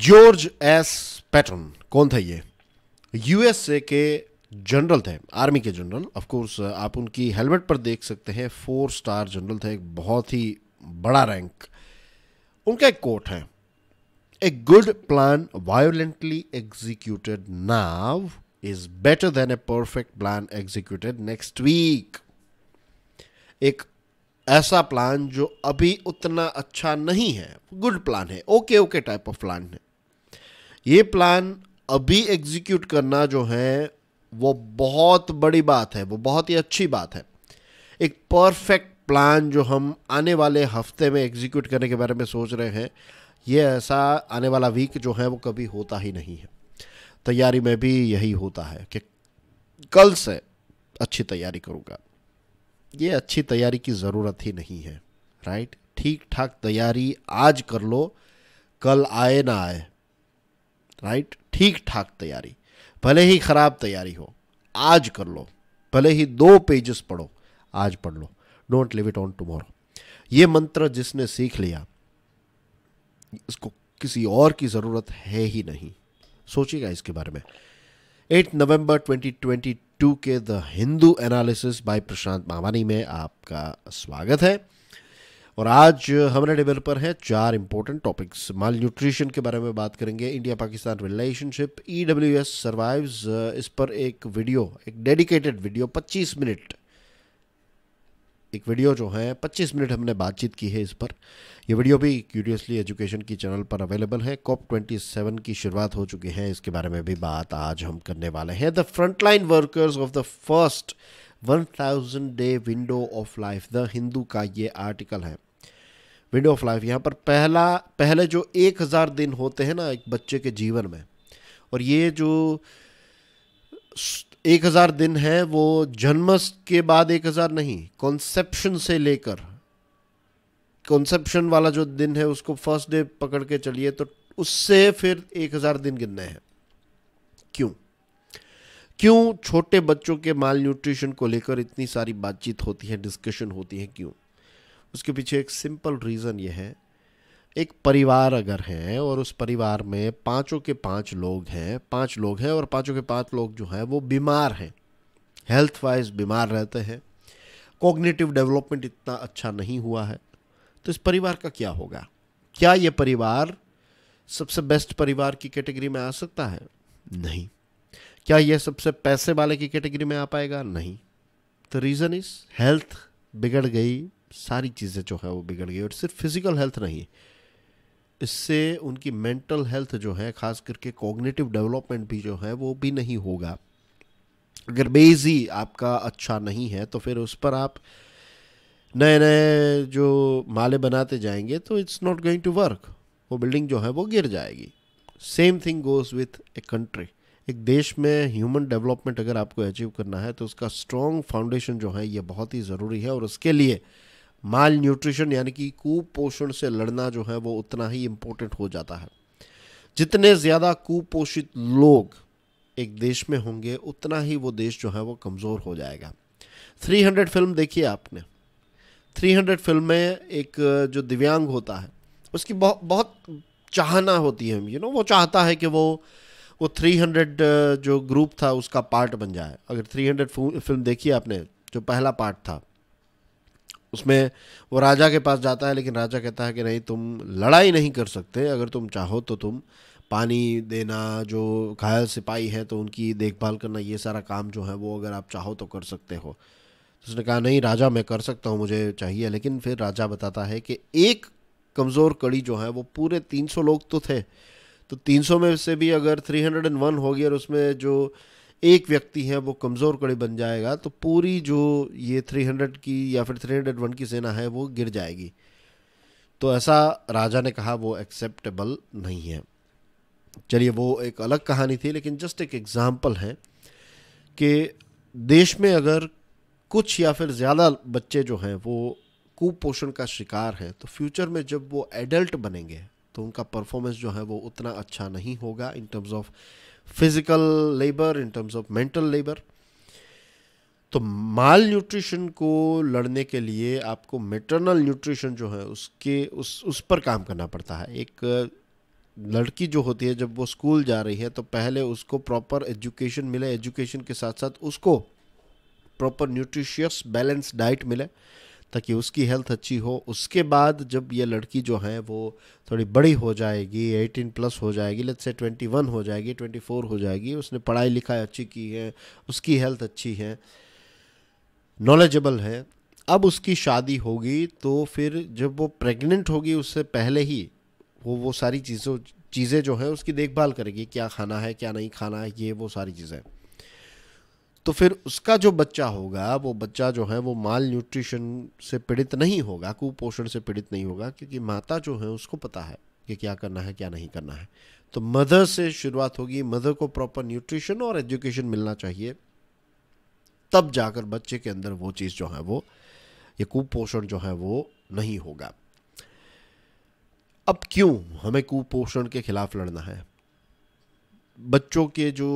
George S pattern कौन था ये यूएसए के जनरल थे आर्मी के जनरल ऑफ कोर्स आप उनकी हेलमेट पर देख सकते हैं फोर स्टार जनरल थे एक बहुत ही बड़ा रैंक उनका एक कोट है a good plan violently executed now is better than a perfect plan executed next week एक ऐसा प्लान जो अभी उतना अच्छा नहीं है गुड प्लान है okay okay type of plan है ये प्लान अभी एग्जीक्यूट करना जो है वो बहुत बड़ी बात है वो बहुत ही अच्छी बात है एक परफेक्ट प्लान जो हम आने वाले हफ्ते में एग्जीक्यूट करने के बारे में सोच रहे हैं ये ऐसा आने वाला वीक जो है वो कभी होता ही नहीं है तैयारी में भी यही होता है कि कल से अच्छी तैयारी करूँगा ये अच्छी तैयारी की ज़रूरत ही नहीं है राइट ठीक ठाक तैयारी आज कर लो कल आए ना आए राइट ठीक ठाक तैयारी भले ही ख़राब तैयारी हो आज कर लो भले ही दो पेजेस पढ़ो आज पढ़ लो don't leave it on tomorrow ये मंत्र जिसने सीख लिया इसको किसी और की ज़रूरत है ही नहीं सोचिएगा इसके बारे में 8 नवंबर 2022 टू के the Hindu analysis by Prashant Mamani में आपका स्वागत है और आज हमारे टेबल पर हैं चार इंपॉर्टेंट टॉपिक्स माल न्यूट्रिशन के बारे में बात करेंगे India Pakistan relationship E W S survives इस पर एक वीडियो एक डेडिकेटेड वीडियो 25 मिनट एक वीडियो जो है 25 मिनट हमने बातचीत की है इस पर यह वीडियो भी क्यूरियसली एजुकेशन की चैनल पर अवेलेबल है कॉप 27 की शुरुआत हो चुकी है इसके बारे में भी बात आज हम करने वाले हैं the frontline workers of the first 1000 day window of life the Hindu का ये आर्टिकल है विंडो ऑफ लाइफ यहाँ पर पहला पहले जो एक दिन होते हैं ना एक बच्चे के जीवन में और ये जो एक हज़ार दिन है वो जन्म के बाद एक हज़ार नहीं कॉन्सेप्शन से लेकर कॉन्सेप्शन वाला जो दिन है उसको फर्स्ट डे पकड़ के चलिए तो उससे फिर एक हज़ार दिन गिनने हैं क्यों क्यों छोटे बच्चों के माल न्यूट्रिशन को लेकर इतनी सारी बातचीत होती है डिस्कशन होती है क्यों उसके पीछे एक सिंपल रीज़न ये है एक परिवार अगर है और उस परिवार में पांचों के पांच लोग हैं पांच लोग हैं और पांचों के पांच लोग जो हैं वो बीमार हैं हेल्थ वाइज बीमार रहते हैं कोग्नेटिव डेवलपमेंट इतना अच्छा नहीं हुआ है तो इस परिवार का क्या होगा क्या ये परिवार सबसे बेस्ट परिवार की कैटेगरी में आ सकता है नहीं क्या यह सबसे पैसे वाले की कैटेगरी में आ पाएगा नहीं द रीज़न इज़ हेल्थ बिगड़ गई सारी चीज़ें जो है वो बिगड़ गई और सिर्फ फिज़िकल हेल्थ नहीं इससे उनकी मेंटल हेल्थ जो है खास करके कॉग्निटिव डेवलपमेंट भी जो है वो भी नहीं होगा अगर बेजी ही आपका अच्छा नहीं है तो फिर उस पर आप नए नए जो माले बनाते जाएंगे तो it's not going to work वो बिल्डिंग जो है वो गिर जाएगी same thing goes with a country एक देश में ह्यूमन डेवलपमेंट अगर आपको अचीव करना है तो उसका स्ट्रॉन्ग फाउंडेशन जो है ये बहुत ही ज़रूरी है और उसके लिए माल न्यूट्रिशन यानी कि कुपोषण से लड़ना जो है वो उतना ही इम्पोर्टेंट हो जाता है जितने ज़्यादा कुपोषित लोग एक देश में होंगे उतना ही वो देश जो है वो कमज़ोर हो जाएगा 300 फिल्म देखी आपने 300 फिल्म में एक जो दिव्यांग होता है उसकी बहुत बहुत चाहना होती है यू नो वो चाहता है कि वो वो 300 जो ग्रुप था उसका पार्ट बन जाए अगर 300 फिल्म देखी आपने जो पहला पार्ट था उसमें वो राजा के पास जाता है लेकिन राजा कहता है कि नहीं तुम लड़ाई नहीं कर सकते अगर तुम चाहो तो तुम पानी देना जो घायल सिपाही है तो उनकी देखभाल करना ये सारा काम जो है वो अगर आप चाहो तो कर सकते हो तो उसने कहा नहीं राजा मैं कर सकता हूँ मुझे चाहिए लेकिन फिर राजा बताता है कि एक कमज़ोर कड़ी जो है वो पूरे 300 लोग तो थे तो 300 में से भी अगर 301 हो गया और उसमें जो एक व्यक्ति है वो कमज़ोर कड़ी बन जाएगा तो पूरी जो ये 300 की या फिर 301 की सेना है वो गिर जाएगी तो ऐसा राजा ने कहा वो एक्सेप्टेबल नहीं है चलिए वो एक अलग कहानी थी लेकिन जस्ट एक एग्ज़ाम्पल है कि देश में अगर कुछ या फिर ज़्यादा बच्चे जो हैं वो कुपोषण का शिकार हैं तो फ्यूचर में जब वो एडल्ट बनेंगे तो उनका परफॉर्मेंस जो है वो उतना अच्छा नहीं होगा in terms of physical labour in terms of mental labour तो माल न्यूट्रिशन को लड़ने के लिए आपको मेटरनल न्यूट्रिशन जो है उसके उस उस पर काम करना पड़ता है एक लड़की जो होती है जब वो स्कूल जा रही है तो पहले उसको प्रॉपर एजुकेशन मिले एजुकेशन के साथ साथ उसको प्रॉपर न्यूट्रिशियस बैलेंस डाइट मिले ताकि उसकी हेल्थ अच्छी हो उसके बाद जब ये लड़की जो है वो थोड़ी बड़ी हो जाएगी एटीन प्लस हो जाएगी लेट्स से ट्वेंटी वन हो जाएगी ट्वेंटी फोर हो जाएगी उसने पढ़ाई लिखाई अच्छी की है उसकी हेल्थ अच्छी है नॉलेजेबल है अब उसकी शादी होगी तो फिर जब वो प्रेग्नेंट होगी उससे पहले ही वो वो सारी चीज़ों चीज़ें जो हैं उसकी देखभाल करेगी क्या खाना है क्या नहीं खाना है ये वो सारी चीज़ें तो फिर उसका जो बच्चा होगा वो बच्चा जो है वो माल न्यूट्रिशन से पीड़ित नहीं होगा कुपोषण से पीड़ित नहीं होगा क्योंकि माता जो है उसको पता है कि क्या करना है क्या नहीं करना है तो मदर से शुरुआत होगी मदर को प्रॉपर न्यूट्रिशन और एजुकेशन मिलना चाहिए तब जाकर बच्चे के अंदर वो चीज़ जो है वो ये कुपोषण जो है वो नहीं होगा अब क्यों हमें कुपोषण के खिलाफ लड़ना है बच्चों के जो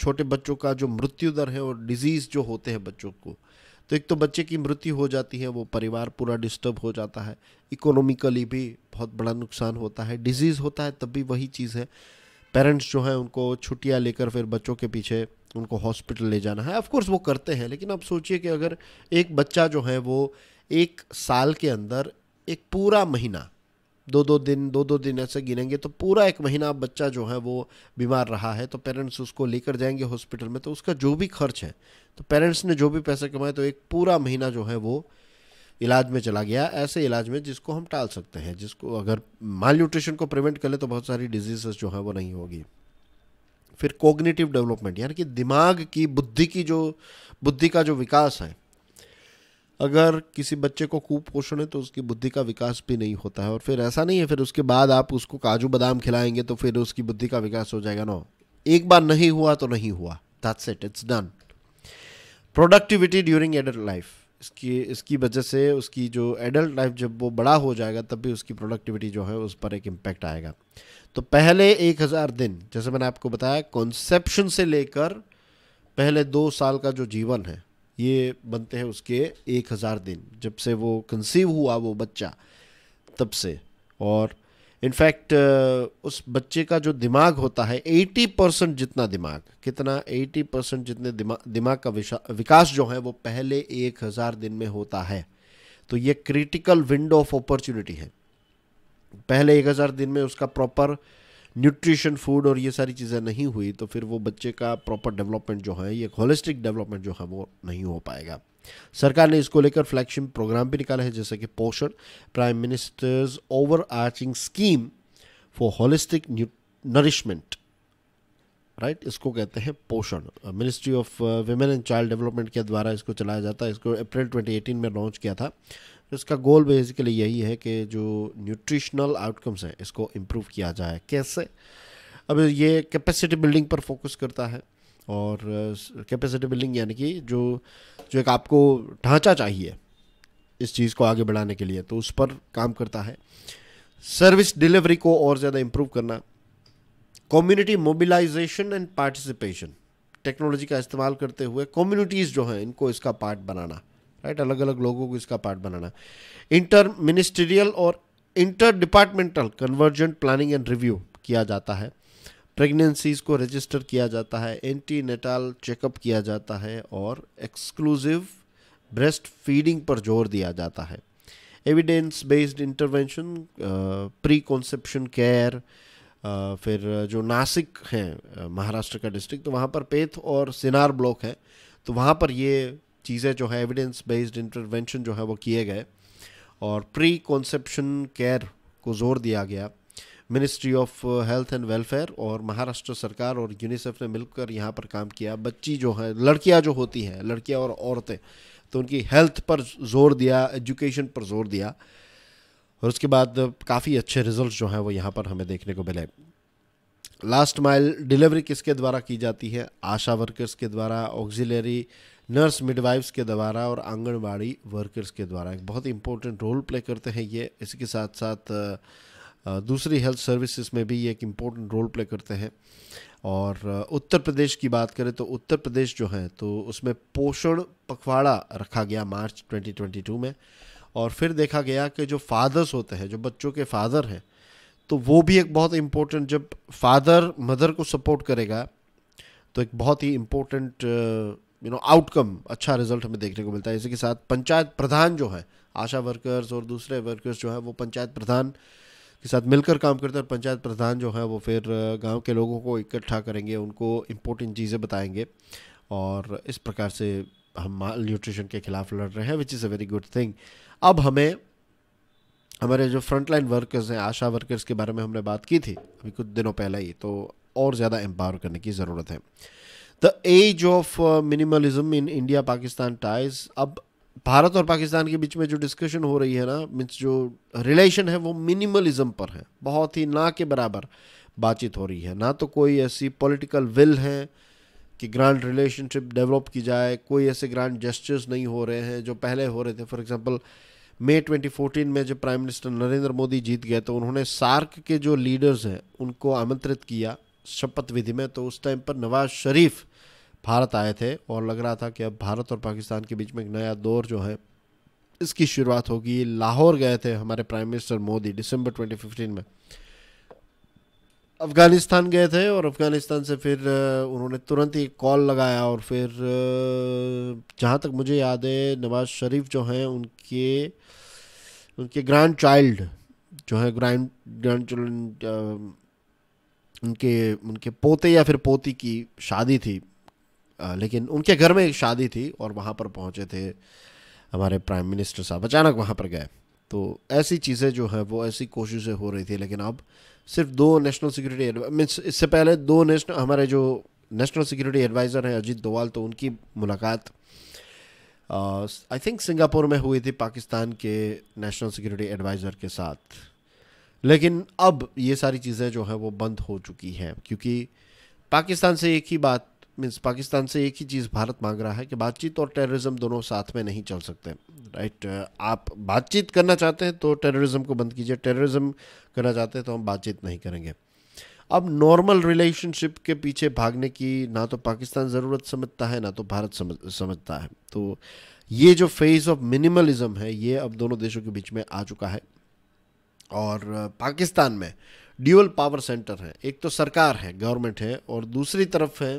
छोटे बच्चों का जो मृत्यु दर है और डिजीज़ जो होते हैं बच्चों को तो एक तो बच्चे की मृत्यु हो जाती है वो परिवार पूरा डिस्टर्ब हो जाता है इकोनॉमिकली भी बहुत बड़ा नुकसान होता है डिजीज़ होता है तब भी वही चीज़ है पेरेंट्स जो हैं उनको छुट्टियाँ लेकर फिर बच्चों के पीछे उनको हॉस्पिटल ले जाना है ऑफकोर्स वो करते हैं लेकिन आप सोचिए कि अगर एक बच्चा जो है वो एक साल के अंदर एक पूरा महीना दो दो दिन दो दो दिन ऐसे गिनेंगे तो पूरा एक महीना बच्चा जो है वो बीमार रहा है तो पेरेंट्स उसको लेकर जाएंगे हॉस्पिटल में तो उसका जो भी खर्च है तो पेरेंट्स ने जो भी पैसे कमाए तो एक पूरा महीना जो है वो इलाज में चला गया ऐसे इलाज में जिसको हम टाल सकते हैं जिसको अगर माल न्यूट्रिशन को प्रिवेंट कर ले तो बहुत सारी डिजीजेस जो है वो नहीं होगी फिर कोग्नेटिव डेवलपमेंट यानी कि दिमाग की बुद्धि की जो बुद्धि का जो विकास है अगर किसी बच्चे को कुपोषण है तो उसकी बुद्धि का विकास भी नहीं होता है और फिर ऐसा नहीं है फिर उसके बाद आप उसको काजू बादाम खिलाएंगे तो फिर उसकी बुद्धि का विकास हो जाएगा ना एक बार नहीं हुआ तो नहीं हुआ that's it it's done productivity during adult life इसकी इसकी वजह से उसकी जो एडल्ट लाइफ जब वो बड़ा हो जाएगा तब भी उसकी प्रोडक्टिविटी जो है उस पर एक इम्पैक्ट आएगा तो पहले एक हज़ार दिन जैसे मैंने आपको बताया कॉन्सेप्शन से लेकर पहले दो साल का जो जीवन है ये बनते हैं उसके एक हज़ार दिन जब से वो कंसीव हुआ वो बच्चा तब से और इनफैक्ट उस बच्चे का जो दिमाग होता है 80 परसेंट जितना दिमाग कितना 80 परसेंट जितने दिमा, दिमाग का विकास जो है वो पहले एक हज़ार दिन में होता है तो ये क्रिटिकल विंडो ऑफ अपॉर्चुनिटी है पहले एक हज़ार दिन में उसका प्रॉपर न्यूट्रिशन फूड और ये सारी चीज़ें नहीं हुई तो फिर वो बच्चे का प्रॉपर डेवलपमेंट जो है ये होलिस्टिक डेवलपमेंट जो है वो नहीं हो पाएगा सरकार ने इसको लेकर फ्लैगशिप प्रोग्राम भी निकाला है जैसे कि Poshan prime minister's overarching scheme for holistic nourishment right right? इसको कहते हैं Poshan ministry of women and child development के द्वारा इसको चलाया जाता है इसको अप्रैल 2018 में लॉन्च किया था तो इसका गोल बेसिकली यही है कि जो न्यूट्रिशनल आउटकम्स हैं इसको इम्प्रूव किया जाए कैसे अब ये कैपेसिटी बिल्डिंग पर फोकस करता है और कैपेसिटी uh, बिल्डिंग यानी कि जो जो एक आपको ढांचा चाहिए इस चीज़ को आगे बढ़ाने के लिए तो उस पर काम करता है सर्विस डिलीवरी को और ज़्यादा इम्प्रूव करना community mobilisation and participation technology का इस्तेमाल करते हुए कम्युनिटीज़ जो हैं इनको इसका पार्ट बनाना राइट अलग अलग लोगों को इसका पार्ट बनाना इंटर मिनिस्ट्रियल और inter departmental convergent planning and review किया जाता है प्रेगनेंसीज को रजिस्टर किया जाता है एंटी नेटाल चेकअप किया जाता है और एक्सक्लूसिव ब्रेस्ट फीडिंग पर जोर दिया जाता है evidence based intervention pre conception care फिर जो नासिक हैं महाराष्ट्र का डिस्ट्रिक्ट तो वहाँ पर पेथ और सिनार ब्लॉक है तो वहाँ पर ये चीज़ें जो है एविडेंस बेस्ड इंटरवेंशन जो है वो किए गए और प्री कॉन्सेप्शन केयर को ज़ोर दिया गया ministry of health and welfare और महाराष्ट्र सरकार और यूनिसेफ ने मिलकर यहाँ पर काम किया बच्ची जो है लड़कियाँ जो होती हैं लड़कियाँ और औरतें तो उनकी हेल्थ पर जोर दिया एजुकेशन पर जोर दिया और उसके बाद काफ़ी अच्छे रिजल्ट्स जो हैं वो यहाँ पर हमें देखने को मिले लास्ट माइल डिलीवरी किसके द्वारा की जाती है आशा वर्कर्स के द्वारा ऑक्जिलरी नर्स मिडवाइफ्स के द्वारा और आंगनबाड़ी वर्कर्स के द्वारा एक बहुत इंपॉर्टेंट रोल प्ले करते हैं ये इसके साथ साथ दूसरी हेल्थ सर्विसेज में भी ये एक इम्पोर्टेंट रोल प्ले करते हैं और उत्तर प्रदेश की बात करें तो उत्तर प्रदेश जो है तो उसमें पोषण पखवाड़ा रखा गया मार्च 2022 में और फिर देखा गया कि जो फादर्स होते हैं जो बच्चों के फादर हैं तो वो भी एक बहुत इम्पोर्टेंट जब फादर मदर को सपोर्ट करेगा तो एक बहुत ही इम्पोर्टेंट यू नो आउटकम अच्छा रिजल्ट हमें देखने को मिलता है इसी के साथ पंचायत प्रधान जो है आशा वर्कर्स और दूसरे वर्कर्स जो है वो पंचायत प्रधान के साथ मिलकर काम करते हैं और पंचायत प्रधान जो है वो फिर uh, गांव के लोगों को इकट्ठा करेंगे उनको इम्पोर्टेंट चीज़ें बताएंगे और इस प्रकार से हम माल न्यूट्रिशन के खिलाफ लड़ रहे हैं which is a very good thing अब हमें हमारे जो फ्रंटलाइन वर्कर्स हैं आशा वर्कर्स के बारे में हमने बात की थी अभी कुछ दिनों पहले ही तो और ज़्यादा एम्पावर करने की ज़रूरत है the age of minimalism in India Pakistan ties अब भारत और पाकिस्तान के बीच में जो डिस्कशन हो रही है ना मीन्स जो रिलेशन है वो मिनिमलिज्म पर है बहुत ही ना के बराबर बातचीत हो रही है ना तो कोई ऐसी पॉलिटिकल विल है कि ग्रांड रिलेशनशिप डेवलप की जाए कोई ऐसे ग्रांड जेस्टर्स नहीं हो रहे हैं जो पहले हो रहे थे फॉर एग्जांपल मई 2014 में जब प्राइम मिनिस्टर नरेंद्र मोदी जीत गए तो उन्होंने सार्क के जो लीडर्स हैं उनको आमंत्रित किया शपथ विधि में तो उस टाइम पर नवाज शरीफ भारत आए थे और लग रहा था कि अब भारत और पाकिस्तान के बीच में एक नया दौर जो है इसकी शुरुआत होगी लाहौर गए थे हमारे प्राइम मिनिस्टर मोदी दिसंबर ट्वेंटी में अफ़गानिस्तान गए थे और अफ़गानिस्तान से फिर उन्होंने तुरंत ही कॉल लगाया और फिर जहाँ तक मुझे याद है नवाज शरीफ जो हैं उनके उनके ग्रैंड चाइल्ड जो है ग्रैंड ग्रैंड चिल्ड्रन उनके उनके पोते या फिर पोती की शादी थी लेकिन उनके घर में एक शादी थी और वहाँ पर पहुँचे थे हमारे प्राइम मिनिस्टर साहब अचानक वहाँ पर गए तो ऐसी चीज़ें जो हैं वो ऐसी कोशिशें हो रही थी लेकिन अब सिर्फ दो नेशनल सिक्योरिटी मीन्स इससे पहले दो नेशनल हमारे जो नेशनल सिक्योरिटी एडवाइज़र हैं अजीत दोवाल तो उनकी मुलाकात आई थिंक सिंगापुर में हुई थी पाकिस्तान के नेशनल सिक्योरिटी एडवाइज़र के साथ लेकिन अब ये सारी चीज़ें जो हैं वो बंद हो चुकी हैं क्योंकि पाकिस्तान से एक ही बात मीन्स पाकिस्तान से एक ही चीज़ भारत मांग रहा है कि बातचीत और टेररिज्म दोनों साथ में नहीं चल सकते राइट आप बातचीत करना चाहते हैं तो टेररिज्म को बंद कीजिए टेररिज्म करना चाहते हैं तो हम बातचीत नहीं करेंगे अब नॉर्मल रिलेशनशिप के पीछे भागने की ना तो पाकिस्तान ज़रूरत समझता है ना तो भारत समझता है तो ये जो फेज़ ऑफ मिनिमलिज्म है ये अब दोनों देशों के बीच में आ चुका है और पाकिस्तान में ड्यूअल पावर सेंटर है एक तो सरकार है गवर्नमेंट है और दूसरी तरफ है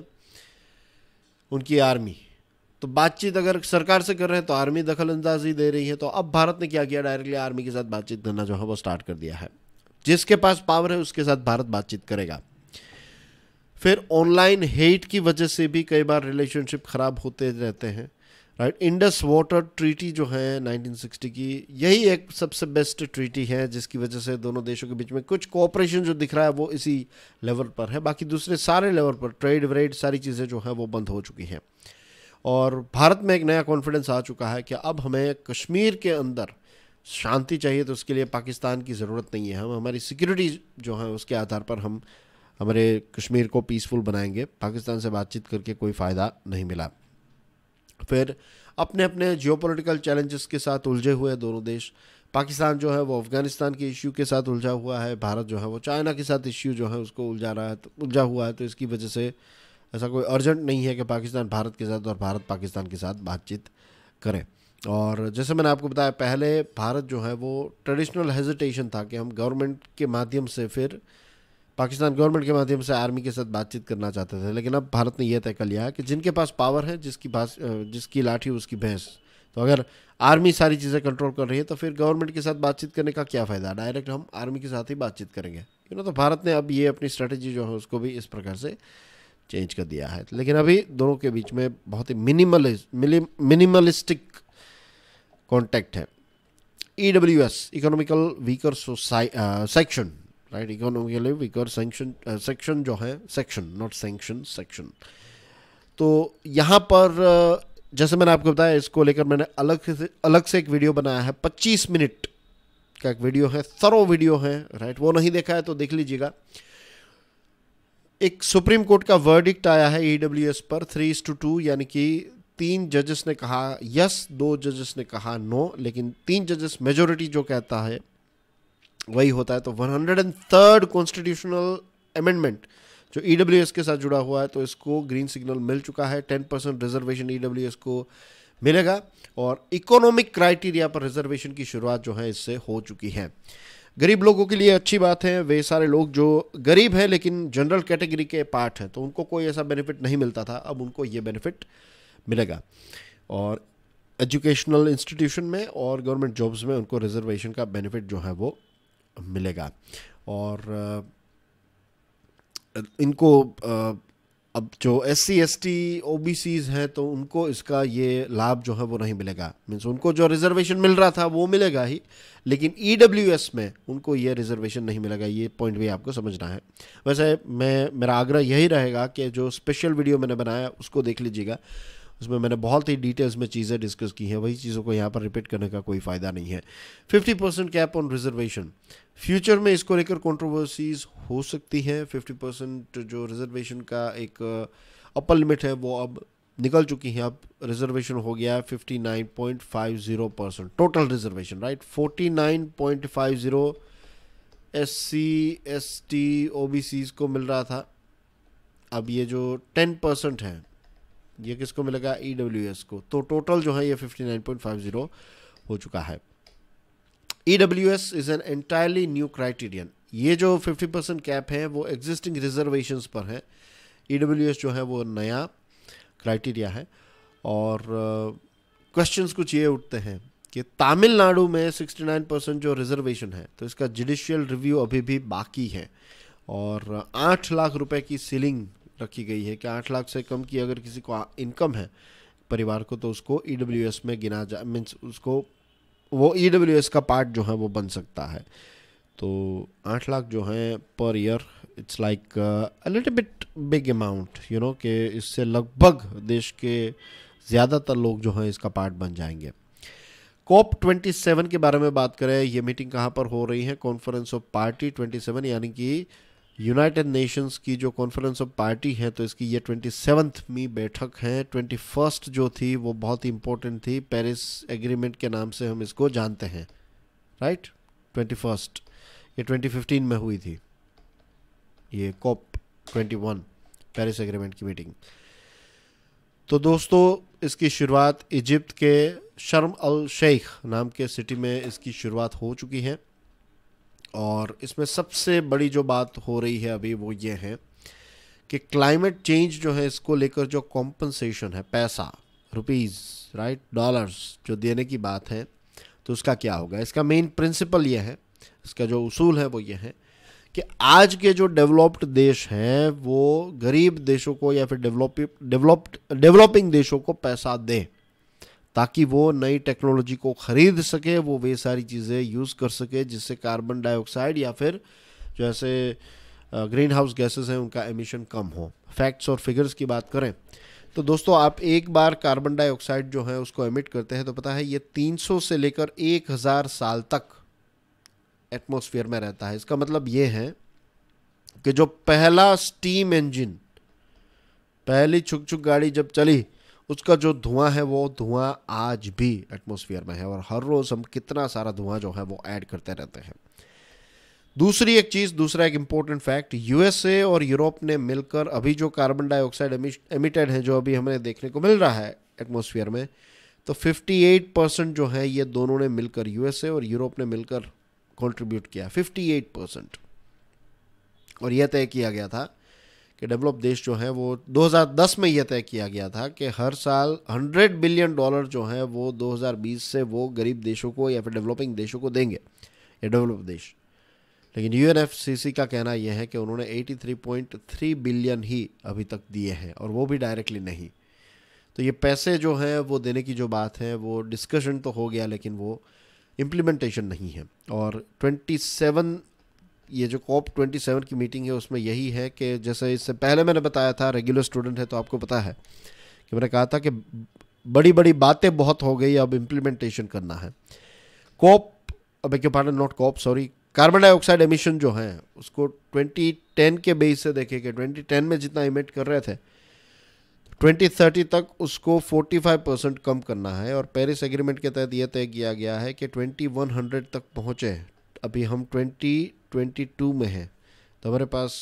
उनकी आर्मी तो बातचीत अगर सरकार से कर रहे हैं तो आर्मी दखल अंदाजी दे रही है तो अब भारत ने क्या किया डायरेक्टली आर्मी के साथ बातचीत करना जो है वो स्टार्ट कर दिया है जिसके पास पावर है उसके साथ भारत बातचीत करेगा फिर ऑनलाइन हेट की वजह से भी कई बार रिलेशनशिप खराब होते रहते हैं राइट इंडस वाटर ट्रीटी जो है 1960 की यही एक सबसे बेस्ट ट्रीटी है जिसकी वजह से दोनों देशों के बीच में कुछ कोऑपरेशन जो दिख रहा है वो इसी लेवल पर है बाकी दूसरे सारे लेवल पर ट्रेड व्रेड सारी चीज़ें जो है वो बंद हो चुकी हैं और भारत में एक नया कॉन्फिडेंस आ चुका है कि अब हमें कश्मीर के अंदर शांति चाहिए तो उसके लिए पाकिस्तान की ज़रूरत नहीं है हम हमारी सिक्योरिटी जो है उसके आधार पर हम हमारे कश्मीर को पीसफुल बनाएंगे पाकिस्तान से बातचीत करके कोई फ़ायदा नहीं मिला फिर अपने अपने जियोपॉलिटिकल चैलेंजेस के साथ उलझे हुए दोनों देश पाकिस्तान जो है वो अफ़गानिस्तान के इश्यू के साथ उलझा हुआ है भारत जो है वो चाइना के साथ इश्यू जो है उसको उलझा रहा है तो उलझा हुआ है तो इसकी वजह से ऐसा कोई अर्जेंट नहीं है कि पाकिस्तान भारत के साथ और भारत पाकिस्तान के साथ बातचीत करें और जैसे मैंने आपको बताया पहले भारत जो है वो ट्रेडिशनल हेजिटेशन था कि हम गवर्नमेंट के माध्यम से फिर पाकिस्तान गवर्नमेंट के माध्यम से आर्मी के साथ बातचीत करना चाहते थे लेकिन अब भारत ने यह तय कर लिया है कि जिनके पास पावर है जिसकी भाष जिसकी लाठी उसकी भैंस तो अगर आर्मी सारी चीज़ें कंट्रोल कर रही है तो फिर गवर्नमेंट के साथ बातचीत करने का क्या फ़ायदा डायरेक्ट हम आर्मी के साथ ही बातचीत करेंगे यू नो तो भारत ने अब ये अपनी स्ट्रेटेजी जो है उसको भी इस प्रकार से चेंज कर दिया है लेकिन अभी दोनों के बीच में बहुत ही मिनिमल मिनिमलिस्टिक कॉन्टैक्ट है E W S economical weaker section right economically weaker sanction section जो है सेक्शन नॉट सेंक्शन सेक्शन तो यहाँ पर uh, जैसे मैंने आपको बताया इसको लेकर मैंने अलग से अलग से एक वीडियो बनाया है 25 मिनट का एक वीडियो है सरो वीडियो है राइट वो नहीं देखा है तो देख लीजिएगा एक सुप्रीम कोर्ट का वर्डिक्ट आया है ई e पर थ्री टू टू यानी कि तीन जजेस ने कहा यस दो जजेस ने कहा नो लेकिन तीन जजेस मेजोरिटी जो कहता है वही होता है तो one hundred and third constitutional amendment जो ई e के साथ जुड़ा हुआ है तो इसको ग्रीन सिग्नल मिल चुका है टेन परसेंट रिजर्वेशन ई को मिलेगा और इकोनॉमिक क्राइटेरिया पर रिजर्वेशन की शुरुआत जो है इससे हो चुकी है गरीब लोगों के लिए अच्छी बात है वे सारे लोग जो गरीब हैं लेकिन जनरल कैटेगरी के पार्ट हैं तो उनको कोई ऐसा बेनिफिट नहीं मिलता था अब उनको ये बेनिफिट मिलेगा और एजुकेशनल इंस्टीट्यूशन में और गवर्नमेंट जॉब्स में उनको रिजर्वेशन का बेनिफिट जो है वो मिलेगा और इनको अब जो S C S T O B Cs हैं तो उनको इसका ये लाभ जो है वो नहीं मिलेगा मीन्स उनको जो रिजर्वेशन मिल रहा था वो मिलेगा ही लेकिन ई डब्ल्यू एस में उनको ये रिजर्वेशन नहीं मिलेगा ये पॉइंट भी आपको समझना है वैसे मैं मेरा आग्रह यही रहेगा कि जो स्पेशल वीडियो मैंने बनाया उसको देख लीजिएगा उसमें मैंने बहुत ही डिटेल्स में चीज़ें डिस्कस की हैं वही चीज़ों को यहाँ पर रिपीट करने का कोई फ़ायदा नहीं है fifty percent cap on reservation future में इसको लेकर कॉन्ट्रोवर्सीज हो सकती हैं फिफ्टी परसेंट जो रिजर्वेशन का एक अपर uh, लिमिट है वो अब निकल चुकी हैं अब रिजर्वेशन हो गया है fifty nine point five zero percent total reservation right forty nine point five zero S C S T O B Cs को मिल रहा था अब ये जो टेन परसेंट है ये किसको मिलेगा ई डब्ल्यू एस को तो टोटल जो है ये fifty nine point five zero हो चुका है E W S is an entirely new criterion ये जो फिफ्टी परसेंट कैप है वो एग्जिस्टिंग रिजर्वेशन पर है ई डब्ल्यू एस जो है वो नया क्राइटेरिया है और क्वेश्चन uh, कुछ ये उठते हैं कि तमिलनाडु में सिक्सटी नाइन परसेंट जो रिजर्वेशन है तो इसका जुडिशियल रिव्यू अभी भी बाकी है और आठ लाख रुपए की सीलिंग रखी गई है कि आठ लाख से कम की अगर किसी को इनकम है परिवार को तो उसको ई e में गिना जा मीन्स उसको वो ई e का पार्ट जो है वो बन सकता है तो आठ लाख जो है पर year it's like little bit big amount you know कि इससे लगभग देश के ज़्यादातर लोग जो हैं इसका पार्ट बन जाएंगे कोप 27 के बारे में बात करें ये मीटिंग कहाँ पर हो रही है कॉन्फ्रेंस ऑफ पार्टी 27 यानी कि यूनाइटेड नेशंस की जो कॉन्फ्रेंस ऑफ पार्टी है तो इसकी ये ट्वेंटी सेवन्थ में बैठक है ट्वेंटी फर्स्ट जो थी वो बहुत ही इम्पोर्टेंट थी पेरिस एग्रीमेंट के नाम से हम इसको जानते हैं राइट ट्वेंटी फर्स्ट ये ट्वेंटी फिफ्टीन में हुई थी ये COP twenty one Paris agreement की मीटिंग तो दोस्तों इसकी शुरुआत इजिप्ट के शर्म अल शेख नाम के सिटी में इसकी शुरुआत हो चुकी है और इसमें सबसे बड़ी जो बात हो रही है अभी वो ये है कि क्लाइमेट चेंज जो है इसको लेकर जो कॉम्पनसेशन है पैसा रुपीज़ राइट डॉलर्स जो देने की बात है तो उसका क्या होगा इसका मेन प्रिंसिपल ये है इसका जो उसूल है वो ये है कि आज के जो डेवलप्ड देश हैं वो गरीब देशों को या फिर डेवलप डेवलप्ड डेवलपिंग देशों को पैसा दें ताकि वो नई टेक्नोलॉजी को ख़रीद सके वो वे सारी चीज़ें यूज़ कर सके जिससे कार्बन डाइऑक्साइड या फिर जैसे ग्रीन हाउस गैसेज हैं उनका एमिशन कम हो फैक्ट्स और फिगर्स की बात करें तो दोस्तों आप एक बार कार्बन डाइऑक्साइड जो है उसको एमिट करते हैं तो पता है ये 300 से लेकर 1000 साल तक एटमोसफियर में रहता है इसका मतलब ये है कि जो पहला स्टीम इंजन पहली छुक छुक गाड़ी जब चली उसका जो धुआं है वो धुआं आज भी एटमोसफियर में है और हर रोज़ हम कितना सारा धुआं जो है वो ऐड करते रहते हैं दूसरी एक चीज़ दूसरा एक इम्पोर्टेंट फैक्ट यूएसए और यूरोप ने मिलकर अभी जो कार्बन डाइऑक्साइड एमिटेड है जो अभी हमें देखने को मिल रहा है एटमोसफियर में तो 58 परसेंट जो है ये दोनों ने मिलकर यूएसए और यूरोप ने मिलकर कंट्रीब्यूट किया 58 परसेंट और यह तय किया गया था कि डेवलप देश जो हैं वो 2010 में यह तय किया गया था कि हर साल 100 बिलियन डॉलर जो हैं वो 2020 से वो गरीब देशों को या फिर डेवलपिंग देशों को देंगे ये डेवलप देश लेकिन यू का कहना यह है कि उन्होंने 83.3 बिलियन ही अभी तक दिए हैं और वो भी डायरेक्टली नहीं तो ये पैसे जो हैं वो देने की जो बात है वो डिस्कशन तो हो गया लेकिन वो इम्प्लीमेंटेशन नहीं है और 27 ये जो कॉप ट्वेंटी सेवन की मीटिंग है उसमें यही है कि जैसे इससे पहले मैंने बताया था रेगुलर स्टूडेंट है तो आपको पता है कि मैंने कहा था कि बड़ी बड़ी बातें बहुत हो गई अब इम्प्लीमेंटेशन करना है कॉप अब क्यों pardon not COP sorry carbon dioxide emission जो है उसको 2010 के बेस से देखे कि 2010 में जितना इमिट कर रहे थे 2030 तक उसको 45 परसेंट कम करना है और पेरिस एग्रीमेंट के तहत यह तय किया गया है कि 2100 तक पहुँचे अभी हम 2022 में हैं तो हमारे पास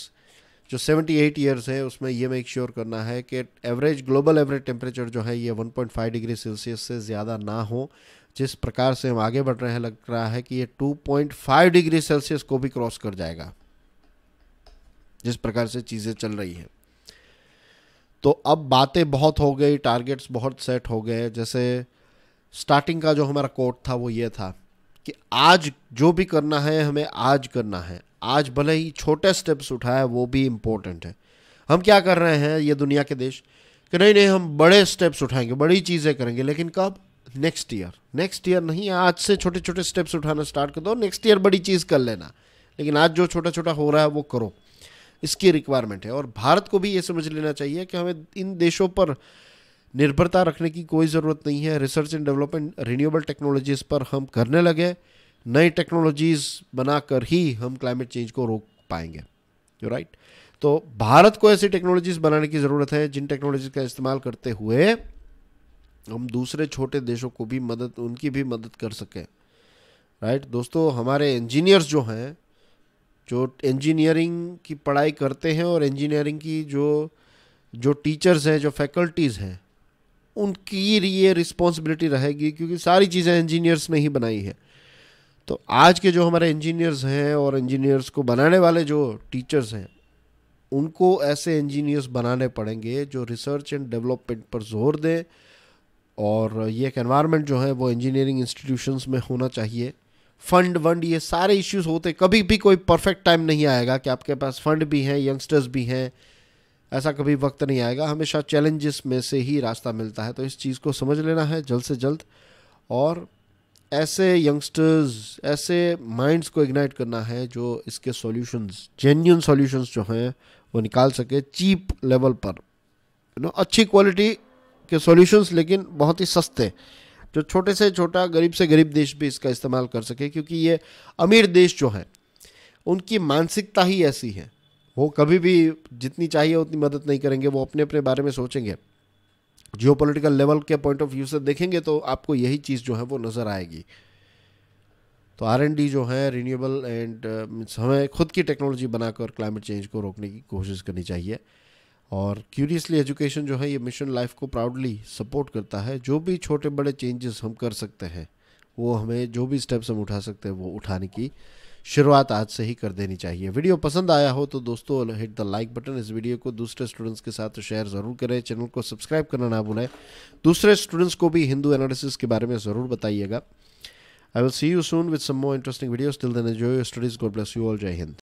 जो 78 एट ईयर्स है उसमें ये मेक श्योर करना है कि एवरेज ग्लोबल एवरेज टेम्परेचर जो है ये 1.5 डिग्री सेल्सियस से ज़्यादा ना हो जिस प्रकार से हम आगे बढ़ रहे हैं लग रहा है कि ये 2.5 डिग्री सेल्सियस को भी क्रॉस कर जाएगा जिस प्रकार से चीज़ें चल रही हैं तो अब बातें बहुत हो गई टारगेट्स बहुत सेट हो गए जैसे स्टार्टिंग का जो हमारा कोट था वो ये था कि आज जो भी करना है हमें आज करना है आज भले ही छोटे स्टेप्स उठाए वो भी इम्पोर्टेंट है हम क्या कर रहे हैं ये दुनिया के देश कि नहीं नहीं हम बड़े स्टेप्स उठाएंगे बड़ी चीज़ें करेंगे लेकिन कब नेक्स्ट ईयर नेक्स्ट ईयर नहीं आज से छोटे छोटे स्टेप्स उठाना स्टार्ट कर दो नेक्स्ट ईयर बड़ी चीज़ कर लेना लेकिन आज जो छोटा छोटा हो रहा है वो करो इसकी रिक्वायरमेंट है और भारत को भी ये समझ लेना चाहिए कि हमें इन देशों पर निर्भरता रखने की कोई ज़रूरत नहीं है research and development renewable technologies पर हम करने लगे नई टेक्नोलॉजीज़ बनाकर ही हम क्लाइमेट चेंज को रोक पाएंगे यू राइट right? तो भारत को ऐसी टेक्नोलॉजीज़ बनाने की ज़रूरत है जिन टेक्नोलॉजी का इस्तेमाल करते हुए हम दूसरे छोटे देशों को भी मदद उनकी भी मदद कर सकें राइट right? दोस्तों हमारे इंजीनियर्स जो हैं जो इंजीनियरिंग की पढ़ाई करते हैं और इंजीनियरिंग की जो जो टीचर्स हैं जो फैकल्टीज़ हैं उनकी ये रिस्पॉन्सिबिलिटी रहेगी क्योंकि सारी चीज़ें इंजीनियर्स ने ही बनाई है तो आज के जो हमारे इंजीनियर्स हैं और इंजीनियर्स को बनाने वाले जो टीचर्स हैं उनको ऐसे इंजीनियर्स बनाने पड़ेंगे जो रिसर्च एंड डेवलपमेंट पर जोर दें और ये एक एनवायरनमेंट जो है वो इंजीनियरिंग इंस्टीट्यूशंस में होना चाहिए फंड वंड ये सारे इश्यूज होते कभी भी कोई परफेक्ट टाइम नहीं आएगा कि आपके पास फंड भी हैं यंगस्टर्स भी हैं ऐसा कभी वक्त नहीं आएगा हमेशा चैलेंजेस में से ही रास्ता मिलता है तो इस चीज़ को समझ लेना है जल्द से जल्द और ऐसे यंगस्टर्स ऐसे माइंड्स को इग्नाइट करना है जो इसके सॉल्यूशंस जेन्यून सॉल्यूशंस जो हैं वो निकाल सके चीप लेवल पर यू नो अच्छी क्वालिटी के सॉल्यूशंस लेकिन बहुत ही सस्ते जो छोटे से छोटा गरीब से गरीब देश भी इसका इस्तेमाल कर सके क्योंकि ये अमीर देश जो है उनकी मानसिकता ही ऐसी है वो कभी भी जितनी चाहिए उतनी मदद नहीं करेंगे वो अपने अपने बारे में सोचेंगे जियो पोलिटिकल लेवल के पॉइंट ऑफ व्यू से देखेंगे तो आपको यही चीज़ जो है वो नज़र आएगी तो आर एन डी जो है रीन्यूएबल एंड uh, हमें खुद की टेक्नोलॉजी बनाकर क्लाइमेट चेंज को रोकने की कोशिश करनी चाहिए और क्यूरियसली एजुकेशन जो है ये मिशन लाइफ को प्राउडली सपोर्ट करता है जो भी छोटे बड़े चेंजेस हम कर सकते हैं वो हमें जो भी स्टेप्स हम उठा सकते हैं वो उठाने की शुरुआत आज से ही कर देनी चाहिए वीडियो पसंद आया हो तो दोस्तों हिट द लाइक बटन इस वीडियो को दूसरे स्टूडेंट्स के साथ शेयर ज़रूर करें चैनल को सब्सक्राइब करना ना भूलें दूसरे स्टूडेंट्स को भी हिंदू एनालिसिस के बारे में ज़रूर बताइएगा I will see you soon with some more interesting video still then enjoy your studies God bless you all जय हिंद